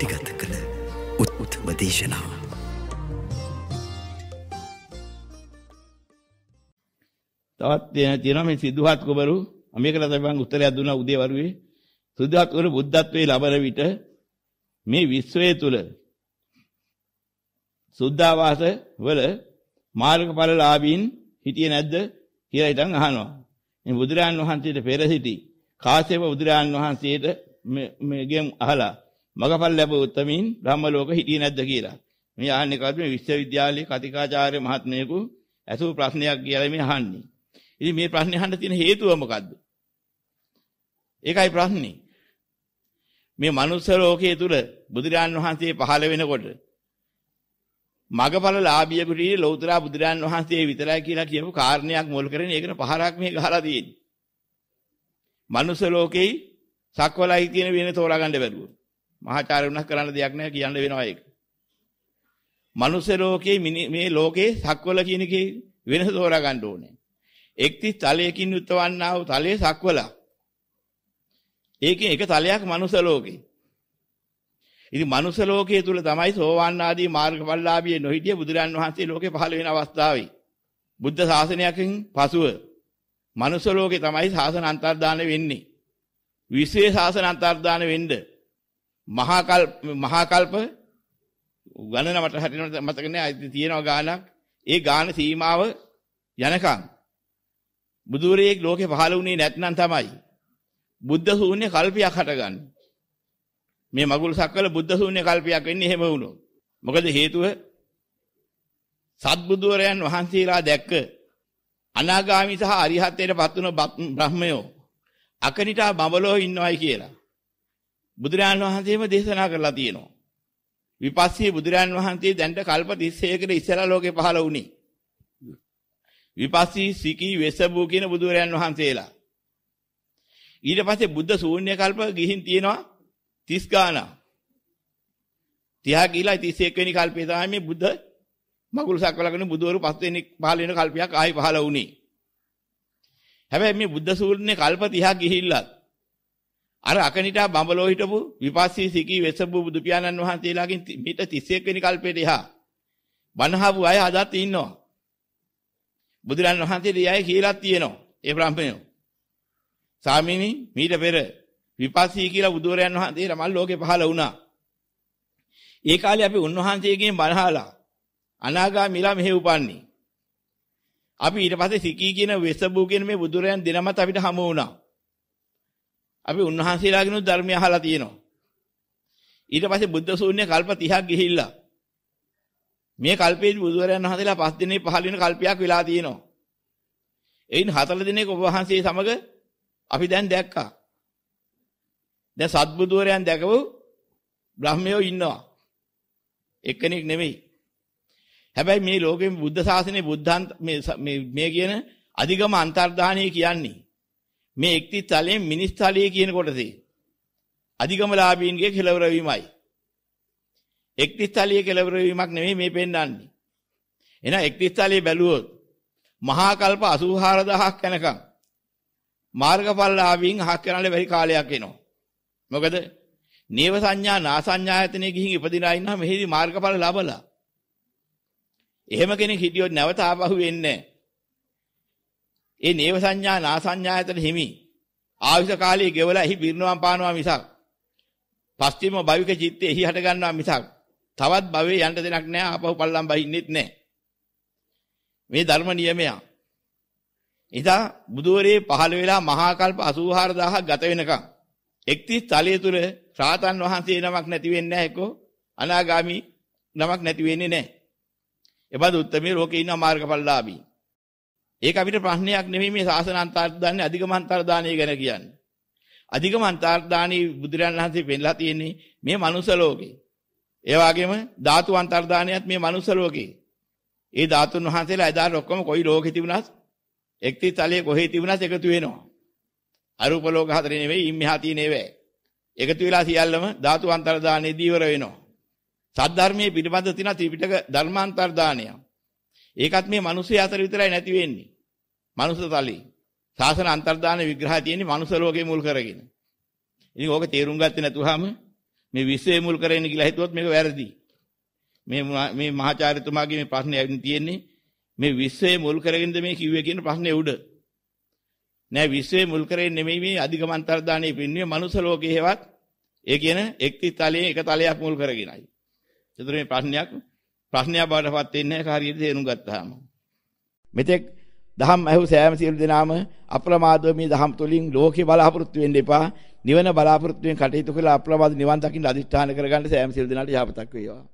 යටිගත කළ උත්උත්ම දේශනාව. තවත් තියෙනවා මේ සිද්ධාත් කුමරු මේකට තමයි මම උත්තරයක් දුන්නා උදේ වරුවේ. සිද්ධාත් කුමරු බුද්ධත්වයේ ලබන විට මේ විශ්වය තුල සුද්ධාවාස වල මාර්ගඵලලාභීන් හිටියේ නැද්ද කියලා ඉතින් අහනවා. මේ බුදුරජාන් වහන්සේට පෙර සිටි කාශ්‍යප බුදුරජාන් වහන්සේට මේ ගෙම් අහලා මගපල් ලැබූ උත්තමින් බ්‍රහ්ම ලෝක හිටියේ නැද්ද කියලා. මේ අහන්නේ කවුද මේ විශ්වවිද්‍යාලයේ කතිකාචාර්ය මහත්මයෙකු ඇසූ ප්‍රශ්නයක් කියලා මේ අහන්නේ. ඉතින් මේ ප්‍රශ්නේ අහන්න තියෙන හේතුව මොකද්ද? ඒකයි ප්‍රශ්නේ. මේ මනුස්ස ලෝකයේ තුල බුදුරජාන් වහන්සේ පහළ වෙනකොට මගඵල ලාභියෙකුට ලෞතර බුදුරජාන් වහන්සේ විතරයි කියලා කියපු කාරණයක් මුල් කරගෙන ඒකට පහරක් මේ ගහලා තියෙන්නේ. මනුස්ස ලෝකෙයි සක්වලයි කියන වෙන තෝරා ගන්න බැරුව. මහාචාර්ය වුණා කරන්න දෙයක් නැහැ කියන්න වෙනවා ඒක. මනුස්ස ලෝකයේ මේ ලෝකයේ සක්වල කියන එකේ වෙනස තෝරා ගන්න ඕනේ. එක්තිස් තලයකින් යුත්වන්නා වූ තලයේ සක්වල. ඒකේ එක තලයක් මනුස්ස ලෝකේ. ඉතින් මනුස්ස ලෝකයේ තුල තමයි සෝවාන් ආදී මාර්ගඵලලාභී නොහිටිය බුදුරන් වහන්සේ ලෝකේ පහළ වෙන අවස්ථාවේ. බුද්ධ ශාසනයකින් පසුව මනුස්ස ලෝකේ තමයි ශාසන අන්තර්දාන වෙන්නේ. විශේෂ ශාසන අන්තර්දාන වෙන්නේ මහා කල්ප මහා කල්ප ගණන මට හරියට මතක නෑ තියෙනවා ගානක් ඒ ගාන සීමාව යනකම් බුදුරෙක් ලෝකේ පහළ වුණේ නැත්නම් තමයි බුද්ධ ශූන්‍ය කල්පයක් හටගන්නේ මේ මගුල් සක්වල බුද්ධ ශූන්‍ය කල්පයක් වෙන්නේ එහෙම වුණොත් මොකද හේතුව සත්බුදුවරයන් වහන්සේලා දැක්ක අනාගාමි සහ අරිහත්ත්වයට පත් වුණ බ්‍රහ්මයෝ අකනිටා බඹලෝ ඉන්නවයි කියලා බුදුරජාන් වහන්සේම දේශනා කරලා තියෙනවා. විපස්සී බුදුරජාන් වහන්සේ දැන්ට කල්ප 36කට ඉස්සෙල්ලා ලෝකේ පහළ වුණේ. විපස්සී සිකී වෙසබු කියන බුදුරජාන් වහන්සේලා. ඊට පස්සේ බුද්ධ ශූන්‍ය කල්ප ගිහින් තියෙනවා 30 ගානක්. 30 ගිලා 31 වෙනි කල්පේ තමයි මේ බුද්ධ මගුල් සක්වලගෙන බුදවරු පස් වෙනි 15 වෙනි කල්පයක් ආයි පහළ වුණේ. හැබැයි මේ බුද්ධ ශූන්‍ය කල්ප 30 ගිහිල්ලත් අර අකනිටා බඹලෝ හිටපු විපස්සී සිකී වෙසබු බුදු පියාණන් වහන්සේලාගෙන් මිට 31 වෙනි කල්පේට එහා බණහපු අය අදත් ඉන්නවා. බුදුරන් වහන්සේට ඒ අය කියලා තියෙනවා. ඒ බ්‍රාහ්මණයෝ. සාමිනී මීට පෙර විපස්සී කියලා බුදුරයන් වහන්සේලා මල් ලෝකේ පහළ වුණා. ඒ කාලේ අපි උන්වහන්සේගෙන් බණහලා අනාගාමීලා මෙහෙ උපන්නේ. අපි ඊට පස්සේ සිකී කියන වෙසබු කියන මේ බුදුරයන් දෙනමත් අපිට හමු වුණා. අපි උන්වහන්සේලාගෙනුත් ධර්මය අහලා තියෙනවා. ඊට පස්සේ බුද්ධ ශූන්‍ය කල්ප 30ක් ගිහිල්ලා මේ කල්පයේදී බුදුරජාණන් වහන්සේලා පස් දිනේ පහළ වෙන කල්පයක් වෙලා තියෙනවා. එයින් හතර දිනක ඔබ වහන්සේ සමග අපි දැන් දැක්කා. දැන් සත්බුදුරයන් දැකපු බ්‍රාහ්මයෝ ඉන්නවා. එක්කෙනෙක් නෙමෙයි. හැබැයි මේ ලෝකෙම බුද්ධ ශාසනයේ බුද්ධාන්ත මේ මේ කියන අධිගම අන්තර්දානය කියන්නේ මේ එක්ති තලයෙන් මිනිස් තලයේ කියන කොටසේ අධිගමලාභීන්ගේ කෙලවර වීමයි. එක්ති තලයේ කෙලවර වීමක් නෙමෙයි මේ පෙන්වන්නේ. එහෙනම් එක්ති තලයේ බැලුවොත් මහා කල්ප 84000ක් යනකම් මාර්ගඵල ලාභීන් අහක් කරන්න බැරි කාලයක් එනවා. මොකද නේව සංඥා නා සංඥායතනෙ ගිහින් ඉපදිනා ඉන්නා මෙහිදී මාර්ගඵල ලබලා. එහෙම කෙනෙක් හිටියොත් නැවත ආපහු එන්නේ නැහැ. ඒ නේව සංඥා නා සංඥා අතර හිමි. ආවිස කාලයේ ගෙවලා එහි බිරණවම් පානවා මිසක්. පස්චිම භවික චිත්තේ එහි හට ගන්නවා මිසක්. තවත් භවයේ යන්න දෙයක් නැහැ ආපහු පල්ලම් බහින්නෙත් නැහැ. මේ ධර්ම නියමය. ඉදා බුදුවරේ පහළ වෙලා මහා කල්ප 84000ක් ගත වෙනකම් එක්තිස් තලයේ තුල රාතන් වහන්සේ නමක් නැති වෙන්නේ නැහැ කො අනාගාමි නමක් නැති වෙන්නේ නැහැ. එබඳු උත්තරමේ ලෝකේ ඉන්න මාර්ගඵලලාභී. ඒක අපිට ප්‍රශ්නයක් නෙමෙයි මේ ශාසන අන්තර්දානයේ අධිගම අන්තර්දානය ගැන කියන්නේ. අධිගම අන්තර්දානයේ බුදුරජාණන් වහන්සේ පෙන්ලා තියෙන්නේ මේ මනුස්ස ලෝකේ. ඒ වගේම ධාතු අන්තර්දානයත් මේ මනුස්ස ලෝකේ. ඒ ධාතුන් වහන්සේලා එදාට ඔක්කොම කොයි ලෝකෙ තිබුණත් එක්ති තලයේ කොහේ තිබුණත් එකතු වෙනවා. අරූප ලෝක හතරේ නෙවෙයි ඉම්මහා තියෙන ඒවා. එකතු වෙලා සියල්ලම ධාතු අන්තර්දානයේදී ඉවර වෙනවා. සද්ධර්මයේ පිටපත තියෙන ත්‍රිපිටක ධර්මාන්තර්දානයක්. ඒකත් මේ මිනිස්සු අතර විතරයි නැති වෙන්නේ. මනුස්ස තලෙ. සාසන අන්තර්දාන විග්‍රහය තියෙන්නේ මනුස්ස ලෝකේ මුල් කරගෙන. ඉතින් ඕක තේරුම් ගත්තේ නැතුවම මේ විශ්වය මුල් කරගෙන කියලා හිතුවොත් මේක වැරදි. මේ මේ මහාචාර්යතුමාගේ මේ ප්‍රශ්නේ ඇවිත් තියෙන්නේ මේ විශ්වය මුල් කරගෙනද මේ කිව්වේ කියන ප්‍රශ්නේ උඩ. නෑ විශ්වය මුල් කරගෙන නෙමෙයි මේ අධිගම අන්තර්දානයේ පින්නේ මනුස්ස ලෝකේ හේවත් ඒ කියන එක්ති තලයේ එක තලයක් මුල් කරගෙනයි. ඒතර මේ ප්‍රශ්නයක් ප්‍රශ්නයක් බාටපත් වෙන්නේ නැහැ හරියට තේරුම් ගත්තාම. මෙතෙක් දහම් ඇහු සෑම සියලු දෙනාම අප්‍රමාදව මේ දහම් තුලින් ලෝකේ බලාපොරොත්තු වෙන්න එපා. නිවන බලාපොරොත්තු වෙන කටයුතු කළ අප්‍රමාද නිවන් දකින්න අදිෂ්ඨාන කරගන්න සෑම සියලු දෙනාට යහපතක් වේවා.